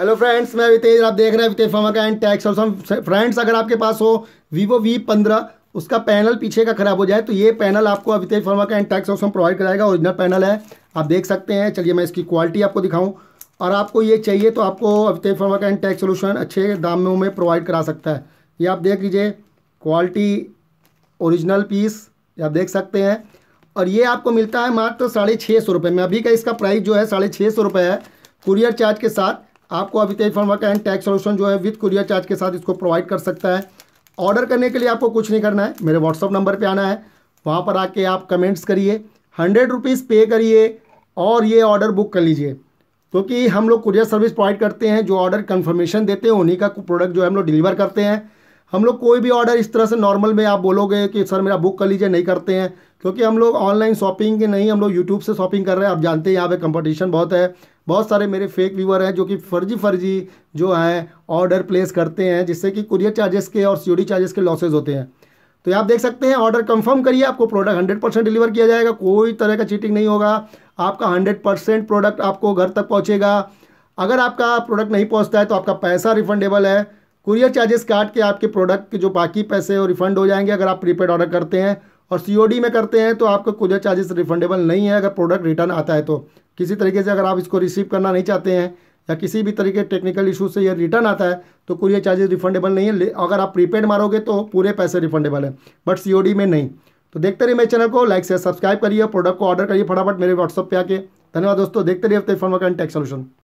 hello friends मैं तेज आप देख रहे हैं वितेज फॉर्मर का एंड टैक्स और फ्रेंड्स अगर आपके पास हो वीवो वी पंद्रह उसका पैनल पीछे का खराब हो जाए तो ये पैनल आपको तेज फर्मा का एंड टैक्स और प्रोवाइड कराएगा ओरिजिनल पैनल है आप देख सकते हैं चलिए मैं इसकी क्वालिटी आपको दिखाऊँ और आपको ये चाहिए तो आपको अवितेज फर्मा का एंड टैक्स सोल्यूशन अच्छे दामों में प्रोवाइड करा सकता है ये आप देख लीजिए क्वालिटी ओरिजिनल पीस आप देख सकते हैं और ये आपको मिलता है मात्र साढ़े छः सौ रुपये में अभी का इसका प्राइस जो है साढ़े छः सौ रुपये है कुरियर चार्ज के साथ आपको अभी तेज फर्मा का एंड टैक्स सोल्यूशन जो है विथ कुरियर चार्ज के साथ इसको प्रोवाइड कर सकता है ऑर्डर करने के लिए आपको कुछ नहीं करना है मेरे व्हाट्सअप नंबर पर आना है वहाँ पर आके आप कमेंट्स करिए हंड्रेड रुपीज़ पे करिए और ये ऑर्डर बुक कर लीजिए क्योंकि हम लोग कुरियर सर्विस प्रोवाइड करते हैं जो ऑर्डर कंफर्मेशन देते हैं उन्हीं का प्रोडक्ट जो है हम लोग डिलीवर करते हैं हम लोग कोई भी ऑर्डर इस तरह से नॉर्मल में आप बोलोगे कि सर मेरा बुक कर लीजिए नहीं करते हैं क्योंकि हम लोग ऑनलाइन शॉपिंग के नहीं हम लोग यूट्यूब से शॉपिंग कर रहे हैं आप जानते हैं यहाँ पे कंपटीशन बहुत है बहुत सारे मेरे फेक व्यूअर हैं जो कि फर्जी फर्जी जो हैं ऑर्डर प्लेस करते हैं जिससे कि कुरियर चार्जेस के और सी चार्जेस के लॉसेज होते हैं तो आप देख सकते हैं ऑर्डर कंफर्म करिए आपको प्रोडक्ट हंड्रेड परसेंट डिलीवर किया जाएगा कोई तरह का चीटिंग नहीं होगा आपका हंड्रेड परसेंट प्रोडक्ट आपको घर तक पहुँचेगा अगर आपका प्रोडक्ट नहीं पहुँचता है तो आपका पैसा रिफंडेबल है कुरियर चार्जेस काट के आपके प्रोडक्ट के जो बाकी पैसे और रिफंड हो जाएंगे अगर आप प्रीपेड ऑर्डर करते हैं और सी में करते हैं तो आपका कुरियर चार्जेस रिफंडेबल नहीं है अगर प्रोडक्ट रिटर्न आता है तो किसी तरीके से अगर आप इसको रिसीव करना नहीं चाहते हैं या किसी भी तरीके टेक्निकल इशू से ये रिटर्न आता है तो कुरियर चार्जेस रिफंडेबल नहीं है अगर आप प्रीपेड मारोगे तो पूरे पैसे रिफंडेबल है बट सी में नहीं तो देखते रहिए मेरे चैनल को लाइक से सब्सक्राइब करिए प्रोडक्ट को ऑर्डर करिए फटाफट मेरे व्हाट्सअप पे आके धन्यवाद दोस्तों देखते रहिए फॉर्म टेक सोल्यूशन